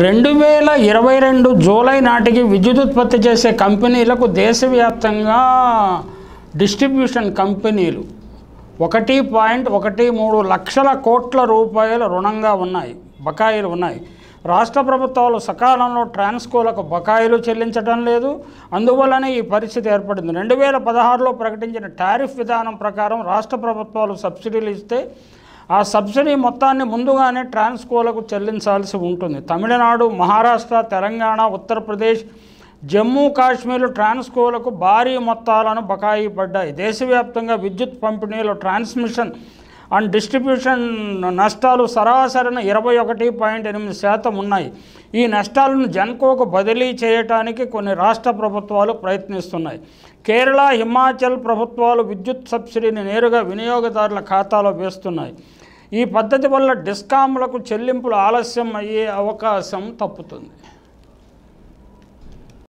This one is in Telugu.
రెండు వేల ఇరవై రెండు జూలై నాటికి విద్యుత్ ఉత్పత్తి చేసే కంపెనీలకు దేశవ్యాప్తంగా డిస్ట్రిబ్యూషన్ కంపెనీలు ఒకటి పాయింట్ ఒకటి మూడు లక్షల కోట్ల రూపాయల రుణంగా ఉన్నాయి బకాయిలు ఉన్నాయి రాష్ట్ర ప్రభుత్వాలు సకాలంలో ట్రాన్స్కోలకు బకాయిలు చెల్లించడం లేదు అందువల్లనే ఈ పరిస్థితి ఏర్పడింది రెండు వేల పదహారులో ప్రకటించిన టారిఫ్ విధానం ప్రకారం రాష్ట్ర ప్రభుత్వాలు సబ్సిడీలు ఇస్తే ఆ సబ్సిడీ మొత్తాన్ని ముందుగానే ట్రాన్స్కోలకు చెల్లించాల్సి ఉంటుంది తమిళనాడు మహారాష్ట్ర తెలంగాణ ఉత్తరప్రదేశ్ జమ్మూ కాశ్మీర్ ట్రాన్స్కోలకు భారీ మొత్తాలను బకాయి పడ్డాయి దేశవ్యాప్తంగా విద్యుత్ పంపిణీలో ట్రాన్స్మిషన్ అండ్ డిస్ట్రిబ్యూషన్ నష్టాలు సరాసరిన ఇరవై ఒకటి పాయింట్ ఎనిమిది శాతం ఉన్నాయి ఈ నష్టాలను జన్కోకు బదిలీ చేయటానికి కొన్ని రాష్ట్ర ప్రభుత్వాలు ప్రయత్నిస్తున్నాయి కేరళ హిమాచల్ ప్రభుత్వాలు విద్యుత్ సబ్సిడీని నేరుగా వినియోగదారుల ఖాతాలో వేస్తున్నాయి ఈ పద్ధతి వల్ల డిస్కాములకు చెల్లింపులు ఆలస్యం అయ్యే అవకాశం తప్పుతుంది